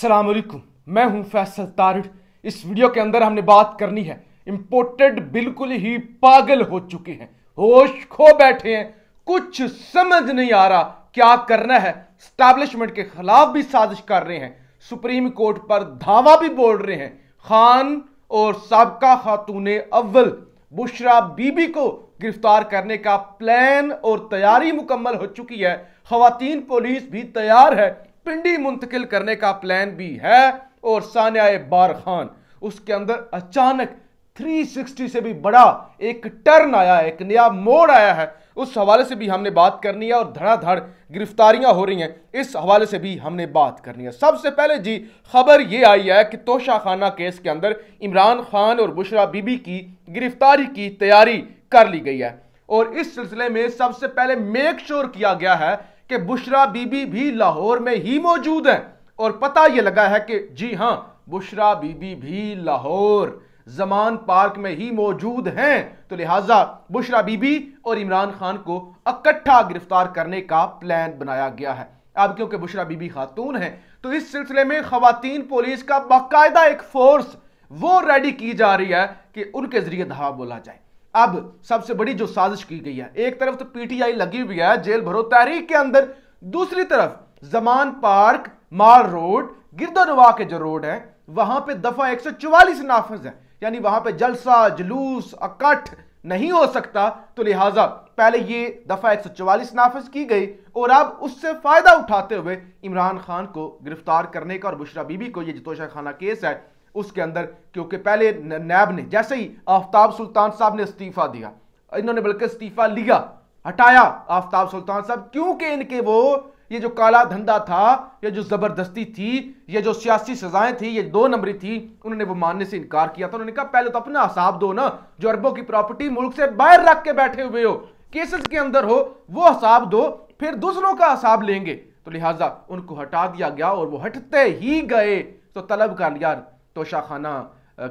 सलामकुम मैं हूं फैसल तारड़ इस वीडियो के अंदर हमने बात करनी है इम्पोर्टेड बिल्कुल ही पागल हो चुके हैं होश खो बैठे हैं कुछ समझ नहीं आ रहा क्या करना है स्टैब्लिशमेंट के खिलाफ भी साजिश कर रहे हैं सुप्रीम कोर्ट पर धावा भी बोल रहे हैं खान और सबका खातून अव्वल बुशरा बीबी को गिरफ्तार करने का प्लान और तैयारी मुकम्मल हो चुकी है खातन पुलिस भी तैयार है पिंडी मुंतकिल करने का प्लान भी है और सान्या बार खान उसके अंदर अचानक 360 से भी बड़ा एक टर्न आया है एक नया मोड़ आया है उस हवाले से भी हमने बात करनी है और धड़ाधड़ गिरफ्तारियां हो रही हैं इस हवाले से भी हमने बात करनी है सबसे पहले जी खबर ये आई है कि तोशा खाना केस के अंदर इमरान खान और बुशरा बीबी की गिरफ्तारी की तैयारी कर ली गई है और इस सिलसिले में सबसे पहले मेक श्योर किया गया है कि बुशरा बीबी भी लाहौर में ही मौजूद है और पता यह लगा है कि जी हां बुशरा बीबी भी लाहौर जमान पार्क में ही मौजूद हैं तो लिहाजा बुशरा बीबी और इमरान खान को इकट्ठा गिरफ्तार करने का प्लान बनाया गया है अब क्योंकि बुशरा बीबी खातून हैं तो इस सिलसिले में खातन पुलिस का बाकायदा एक फोर्स वो रेडी की जा रही है कि उनके जरिए धावा बोला जाए अब सबसे बड़ी जो साजिश की गई है एक तरफ तो पीटीआई लगी हुई है जेल भरो तहरीक के अंदर दूसरी तरफ जमान पार्क माल रोड गिरदोनवा के जो रोड है वहां पर दफा 144 नाफज है यानी वहां पर जलसा जुलूस इकट्ठ नहीं हो सकता तो लिहाजा पहले ये दफा 144 नाफज की गई और अब उससे फायदा उठाते हुए इमरान खान को गिरफ्तार करने का और बुशरा बीबी को यह जतोशा खाना केस है उसके अंदर क्योंकि पहले नैब ने जैसे ही आफ्ताब सुल्तान साहब ने इस्तीफा दिया इन्होंने बल्कि इस्तीफा लिया हटाया आफ्ताब सुल्तान साहब क्योंकि इनके वो ये जो काला धंधा था ये जो ज़बरदस्ती थी ये जो सियासी सजाएं थी ये दो नंबरी थी उन्होंने वो मानने से इनकार किया था उन्होंने कहा पहले तो अपना हिसाब दो ना जो अरबों की प्रॉपर्टी मुल्क से बाहर रख के बैठे हुए हो केसेस के अंदर हो वो हिसाब दो फिर दूसरों का हिसाब लेंगे तो लिहाजा उनको हटा दिया गया और वो हटते ही गए तो तलब कर लिया तोशाखाना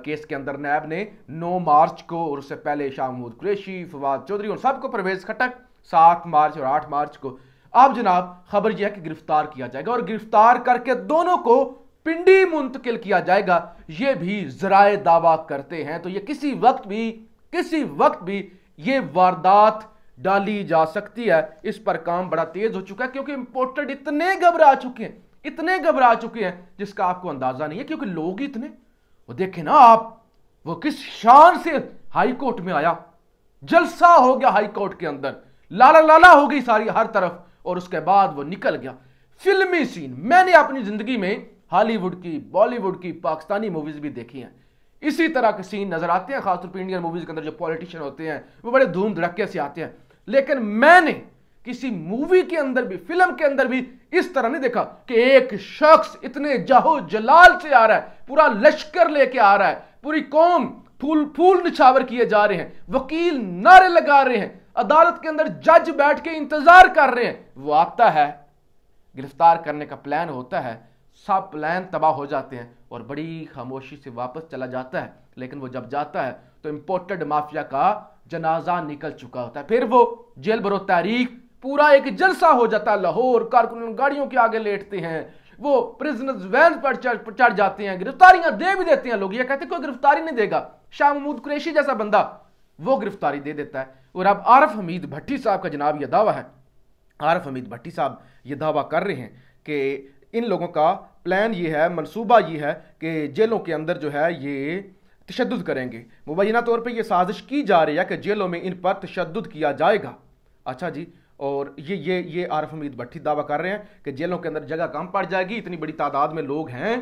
केस के अंदर नैब ने 9 मार्च को और उससे पहले शाह महमूद कुरेशी फवाद चौधरी उन सबको परवेज खटक 7 मार्च और आठ मार्च को अब जनाब खबर यह है कि गिरफ्तार किया जाएगा और गिरफ्तार करके दोनों को पिंडी मुंतकिल किया जाएगा ये भी जराए दावा करते हैं तो ये किसी वक्त भी किसी वक्त भी ये वारदात डाली जा सकती है इस पर काम बड़ा तेज हो चुका है क्योंकि इंपोर्टेड इतने घबरा चुके हैं इतने घबरा चुके हैं जिसका आपको अंदाजा नहीं है क्योंकि लोग ही इतने वो देखे ना आप वो किस शान से हाई कोर्ट में आया जलसा हो गया हाई कोर्ट के अंदर लाला लाला हो गई सारी हर तरफ और उसके बाद वो निकल गया फिल्मी सीन मैंने अपनी जिंदगी में हॉलीवुड की बॉलीवुड की पाकिस्तानी मूवीज भी देखी हैं इसी तरह के सीन नजर आते हैं खासतौर पर इंडियन मूवीज के अंदर जो पॉलिटिशियन होते हैं वो बड़े धूम धड़के से आते हैं लेकिन मैंने किसी मूवी के अंदर भी फिल्म के अंदर भी इस तरह नहीं देखा कि एक शख्स इतने जाहो जलाल से आ रहा है पूरा लश्कर लेके आ रहा है पूरी कौम फूल फूल निछावर किए जा रहे हैं वकील नारे लगा रहे हैं अदालत के अंदर जज बैठ के इंतजार कर रहे हैं वो आता है गिरफ्तार करने का प्लान होता है सब प्लान तबाह हो जाते हैं और बड़ी खामोशी से वापस चला जाता है लेकिन वो जब जाता है तो इंपोर्टेड माफिया का जनाजा निकल चुका होता है फिर वो जेल भरो तारीख पूरा एक जलसा हो जाता है लाहौर कारकुन गाड़ियों के आगे लेटते हैं वो प्रिजनर्स वैन पर चढ़ जाते हैं गिरफ्तारियां दे भी देते हैं लोग ये कहते हैं कोई गिरफ्तारी नहीं देगा शाह महमूद कुरेशी जैसा बंदा वो गिरफ्तारी दे देता है और अब आरफ हमीद भट्टी साहब का जनाब यह दावा है आरफ हमीद भट्टी साहब ये दावा कर रहे हैं कि इन लोगों का प्लान ये है मनसूबा ये है कि जेलों के अंदर जो है ये तशद करेंगे मुबैना तौर पर यह साजिश की जा रही है कि जेलों में इन पर तशद किया जाएगा अच्छा जी और ये ये ये आरफ हमीद भट्टी दावा कर रहे हैं कि जेलों के अंदर जगह कम पड़ जाएगी इतनी बड़ी तादाद में लोग हैं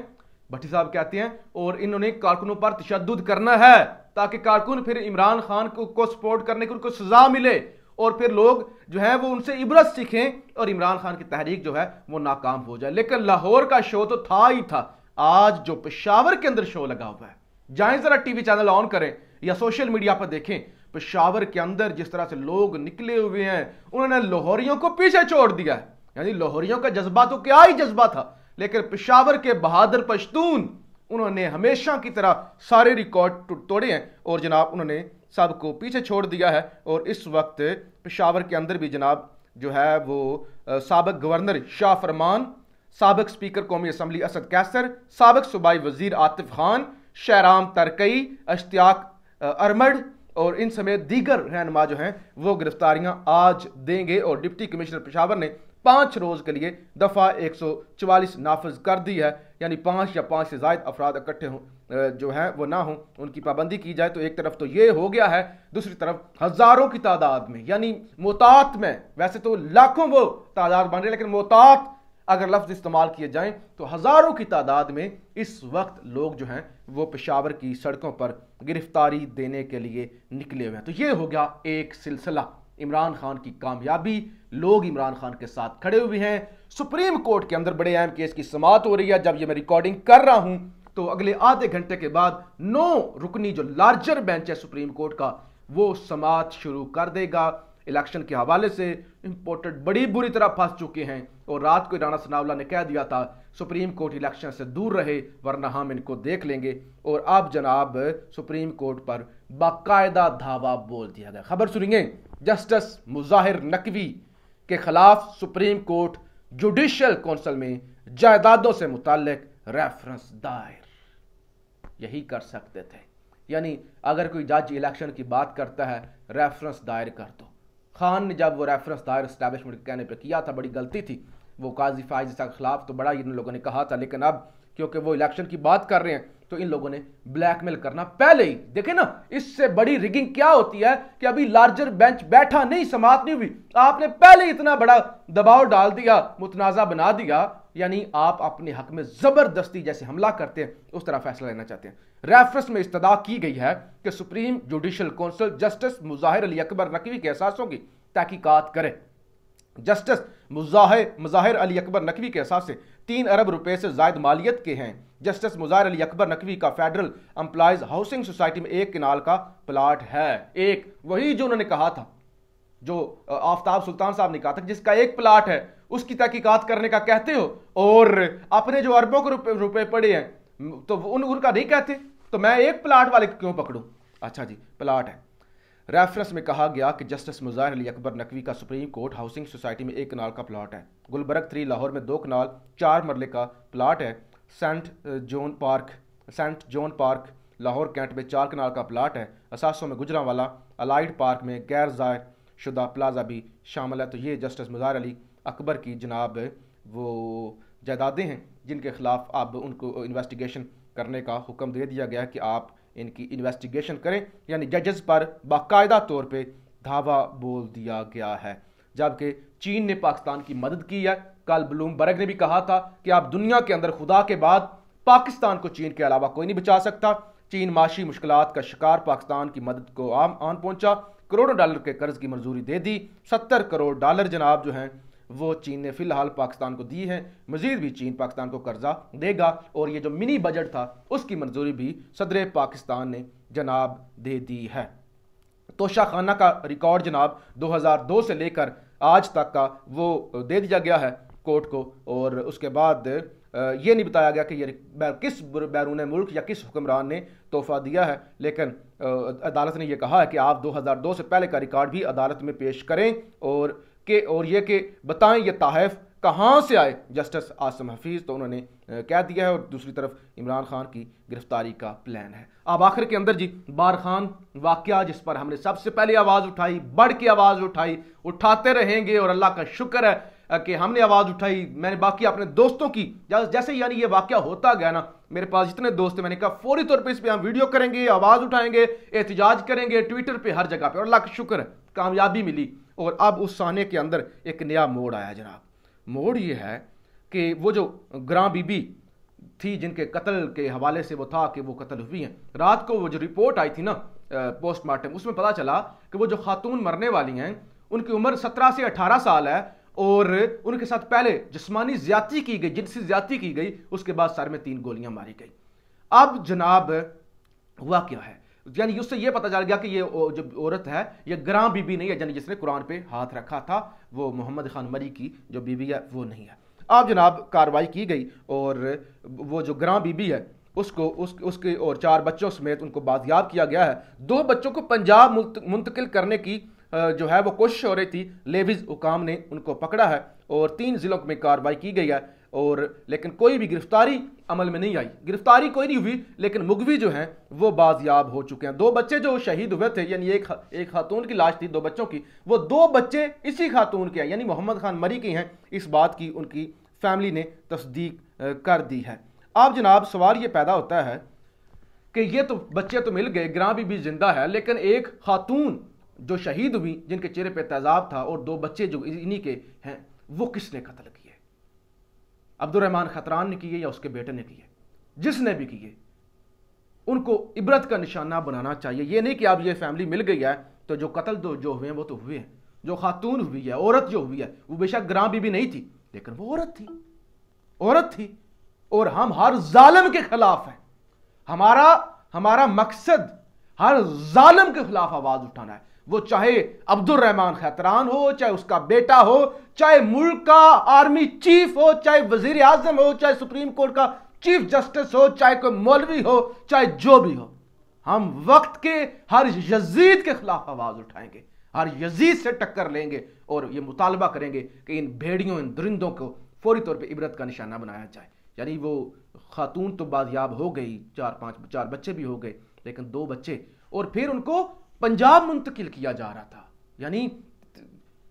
भट्टी साहब कहते हैं और इन्होंने कारकुनों पर तशद करना है ताकि कारकुन फिर इमरान खान को, को सपोर्ट करने की उनको सजा मिले और फिर लोग जो है वो उनसे इबरत सीखें और इमरान खान की तहरीक जो है वो नाकाम हो जाए लेकिन लाहौर का शो तो था ही था आज जो पेशावर के अंदर शो लगा हुआ है जाएं जरा टीवी चैनल ऑन करें या सोशल मीडिया पर देखें पेशावर के अंदर जिस तरह से लोग निकले हुए हैं उन्होंने लाहौरियों को पीछे छोड़ दिया है यानी लाहौरियों का जज्बा तो क्या ही जज्बा था लेकिन पेशावर के बहादुर पश्तून उन्होंने हमेशा की तरह सारे रिकॉर्ड तोड़े हैं और जनाब उन्होंने सबको पीछे छोड़ दिया है और इस वक्त पेशावर के अंदर भी जनाब जो है वो सबक गवर्नर शाह फरमान सबक स्पीकर कौमी असम्बली असद कैसर सबक सूबाई वजीर आतिफ खान शहराम तरकई अश्तियाक अरमड और इन समेत दीगर रहनमा जो हैं वो गिरफ्तारियां आज देंगे और डिप्टी कमिश्नर पेशावर ने पाँच रोज़ के लिए दफ़ा एक सौ चवालीस नाफज कर दी है यानी पाँच या पाँच से जायद अफराद इकट्ठे हों जो हैं वो ना हों उनकी पाबंदी की जाए तो एक तरफ तो ये हो गया है दूसरी तरफ हज़ारों की तादाद में यानी मोहतात में वैसे तो लाखों वो तादाद बन रही है लेकिन मोहतात अगर लफ्ज़ इस्तेमाल किए जाएं तो हज़ारों की तादाद में इस वक्त लोग जो हैं वो पेशावर की सड़कों पर गिरफ्तारी देने के लिए निकले हुए हैं तो ये हो गया एक सिलसिला इमरान खान की कामयाबी लोग इमरान खान के साथ खड़े हुए हैं सुप्रीम कोर्ट के अंदर बड़े अहम केस की समात हो रही है जब ये मैं रिकॉर्डिंग कर रहा हूँ तो अगले आधे घंटे के बाद नौ रुकनी जो लार्जर बेंच है सुप्रीम कोर्ट का वो समात शुरू कर देगा इलेक्शन के हवाले से इंपोर्टेंट बड़ी बुरी तरह फंस चुके हैं और रात को राणा सनावला ने कह दिया था सुप्रीम कोर्ट इलेक्शन से दूर रहे वरना हम इनको देख लेंगे और अब जनाब सुप्रीम कोर्ट पर बाकायदा धावा बोल दिया गया खबर सुनिए जस्टिस मुजाहिर नकवी के खिलाफ सुप्रीम कोर्ट जुडिशल कौंसिल में जायदादों से मुतक रेफरेंस दायर यही कर सकते थे यानी अगर कोई जज इलेक्शन की बात करता है रेफरेंस दायर कर दो खान ने जब वो रेफरेंस दायर इस्टेबलिशमेंट कहने पर किया था बड़ी गलती थी वो काजी फाइज के खिलाफ तो बड़ा इन लोगों ने कहा था लेकिन अब क्योंकि वो इलेक्शन की बात कर रहे हैं तो इन लोगों ने ब्लैकमेल करना पहले ही देखे ना इससे बड़ी रिगिंग क्या होती है कि अभी लार्जर बेंच बैठा नहीं समाप्त नहीं हुई आपने पहले इतना बड़ा दबाव डाल दिया मुतनाज़ा बना दिया यानी आप अपने हक में ज़बरदस्ती जैसे हमला करते हैं उस तरह फैसला लेना चाहते हैं रेफरेंस में इस्तदा की गई है कि supreme judicial council justice Mazahir Ali Akbar Naqvi के एहसासों की तहकीकत करे जस्टिस मुजाहिर मुजाहिर अली अकबर नकवी के एहसास से तीन अरब रुपए से जायद मालियत के हैं जस्टिस मुजाहिर अली अकबर नकवी का फेडरल एम्प्लाइज हाउसिंग सोसाइटी में एक किनाल का प्लाट है एक वही जो उन्होंने कहा था जो आफ्ताब सुल्तान साहब ने कहा था जिसका एक प्लाट है उसकी तहकीकत करने का कहते हो और अपने जो अरबों के रुपए रुपए पड़े हैं तो उन उनका नहीं कहते तो मैं एक प्लाट वाले को क्यों पकड़ूँ अच्छा जी प्लाट है रेफरेंस में कहा गया कि जस्टिस मुजाहिर अली अकबर नकवी का सुप्रीम कोर्ट हाउसिंग सोसाइटी में एक कनाल का प्लाट है गुलबर्ग थ्री लाहौर में दो कनाल चार मरले का प्लाट है saint John park saint John park Lahore cantt में चार कनाल का प्लाट है असासों में गुजरा वाला अलाइड पार्क में गैर शुदा प्लाजा भी शामिल है तो ये जस्टिस मुजाहिर अली अकबर की जनाब वो जायदादें हैं जिनके ख़िलाफ़ अब उनको इन्वेस्टिगेशन करने का हुक्म दे दिया गया कि आप इनकी इन्वेस्टिगेशन करें यानी जजेस पर बाकायदा तौर पे धावा बोल दिया गया है जबकि चीन ने पाकिस्तान की मदद की है कल ब्लूमबर्ग ने भी कहा था कि आप दुनिया के अंदर खुदा के बाद पाकिस्तान को चीन के अलावा कोई नहीं बचा सकता चीन माशी मुश्किल का शिकार पाकिस्तान की मदद को आम आन पहुंचा करोड़ों डॉलर के कर्ज की मंजूरी दे दी सत्तर करोड़ डॉलर जनाब जो हैं वो चीन ने फिलहाल पाकिस्तान को दी है मजीद भी चीन पाकिस्तान को कर्जा देगा और ये जो मिनी बजट था उसकी मंजूरी भी सदर पाकिस्तान ने जनाब दे दी है तोशा खाना का रिकॉर्ड जनाब 2002 से लेकर आज तक का वो दे दिया गया है कोर्ट को और उसके बाद ये नहीं बताया गया कि ये किस बैरून मुल्क या किस हुक्मरान ने तोहफा दिया है लेकिन अदालत ने यह कहा है कि आप 2002 से पहले का रिकॉर्ड भी अदालत में पेश करें और के और ये के बताएं ये तहफ़ कहाँ से आए जस्टिस आसम हफीज़ तो उन्होंने कह दिया है और दूसरी तरफ इमरान खान की गिरफ्तारी का प्लान है अब आखिर के अंदर जी बार खान वाक़ जिस पर हमने सबसे पहले आवाज़ उठाई बढ़ के आवाज़ उठाई उठाते रहेंगे और अल्लाह का शुक्र है कि हमने आवाज़ उठाई मैंने बाकी अपने दोस्तों की जैसे यानी ये वाक्य होता गया ना मेरे पास जितने दोस्त हैं मैंने कहा फौरी तौर पर इस पर हम वीडियो करेंगे आवाज़ उठाएंगे एहतजाज करेंगे ट्विटर पर हर जगह पर और अल्लाह का शुक्र है कामयाबी मिली और अब उस साने के अंदर एक नया मोड़ आया जनाब मोड़ ये है कि वो जो ग्राम बीबी थी जिनके कत्ल के हवाले से वो था कि वो कत्ल हुई हैं रात को वो जो रिपोर्ट आई थी ना पोस्टमार्टम उसमें पता चला कि वो जो खातून मरने वाली हैं उनकी उम्र सत्रह से अठारह साल है और उनके साथ पहले जिसमानी ज्यादती की गई जिनसी ज्यादा की गई उसके बाद सर में तीन गोलियां मारी गई अब जनाब हुआ क्या है यानी उससे ये पता चल गया कि ये जो औरत है ये ग्राम बीबी नहीं है यानी जिसने कुरान पे हाथ रखा था वो मोहम्मद खान मरी की जो बीबी है वो नहीं है अब जनाब कार्रवाई की गई और वो जो ग्राम बीबी है उसको उस उसके और चार बच्चों समेत उनको बाजियाब किया गया है दो बच्चों को पंजाब मुंतकिल करने की जो है वो कोशिश हो रही थी लेविज हुकाम ने उनको पकड़ा है और तीन ज़िलों में कार्रवाई की गई है और लेकिन कोई भी गिरफ्तारी अमल में नहीं आई गिरफ्तारी कोई नहीं हुई लेकिन मुगवी जो हैं वो बाजियाब हो चुके हैं दो बच्चे जो शहीद हुए थे यानी एक एक खातून की लाश थी दो बच्चों की वो दो बच्चे इसी खातून के हैं यानी मोहम्मद खान मरी के हैं इस बात की उनकी फैमिली ने तस्दीक कर दी है अब जनाब सवाल ये पैदा होता है कि ये तो बच्चे तो मिल गए ग्राम भी, भी जिंदा है लेकिन एक खातून जो शहीद हुई जिनके चेहरे पर तेजाब था और दो बच्चे जो इन्हीं के हैं वो किसने कतल अब्दुलरहमान खतरान ने किए या उसके बेटे ने किए जिसने भी किए उनको इबरत का निशाना बनाना चाहिए ये नहीं कि अब ये फैमिली मिल गई है तो जो कत्ल दो जो हुए हैं वो तो हुए हैं जो खातून हुई है औरत जो हुई है वो बेशक ग्राम भी नहीं थी लेकिन वो औरत थी औरत थी और हम हर जालम के खिलाफ हैं हमारा हमारा मकसद हर जालम के खिलाफ आवाज उठाना है वो चाहे अब्दुल रहमान खतरान हो चाहे उसका बेटा हो चाहे मुल्क का आर्मी चीफ हो चाहे वजीर आजम हो चाहे सुप्रीम कोर्ट का चीफ जस्टिस हो चाहे कोई मौलवी हो चाहे जो भी हो हम वक्त के हर यजीद के खिलाफ आवाज उठाएंगे हर यजीद से टक्कर लेंगे और ये मुतालबा करेंगे कि इन भेड़ियों इन दरिंदों को फौरी तौर पर इबरत का निशाना बनाया जाए यानी वो खातून तो बाजियाब हो गई चार पांच चार बच्चे भी हो गए लेकिन दो बच्चे और फिर उनको पंजाब मुंतकिल किया जा रहा था यानी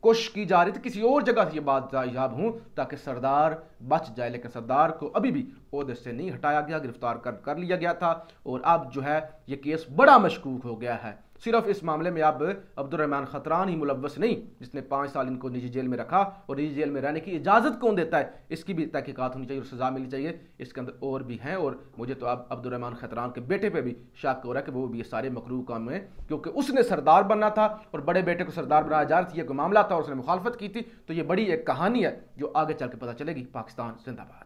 कोशिश की जा रही थी किसी और जगह से ये बात जायब हूँ ताकि सरदार बच जाए लेकिन सरदार को अभी भी अहदे से नहीं हटाया गया गिरफ्तार कर कर लिया गया था और अब जो है ये केस बड़ा मशकूक हो गया है सिर्फ इस मामले में अब अब्दुलरहमान खतरान ही मुलवस नहीं जिसने पाँच साल इनको निजी जेल में रखा और निजी जेल में रहने की इजाज़त कौन देता है इसकी भी तहकीकत होनी चाहिए और सज़ा मिलनी चाहिए इसके अंदर और भी हैं और मुझे तो अब अब्दुलरहमान खतरान के बेटे पर भी शक हो रहा है कि वो भी ये सारे मकरू काम हैं क्योंकि उसने सरदार बनना था और बड़े बेटे को सरदार बनाया जा रही थी ये मामला था और उसने मुखालफत की थी तो ये बड़ी एक कहानी है जो आगे चल के पता चलेगी पाकिस्तान जिंदाबाद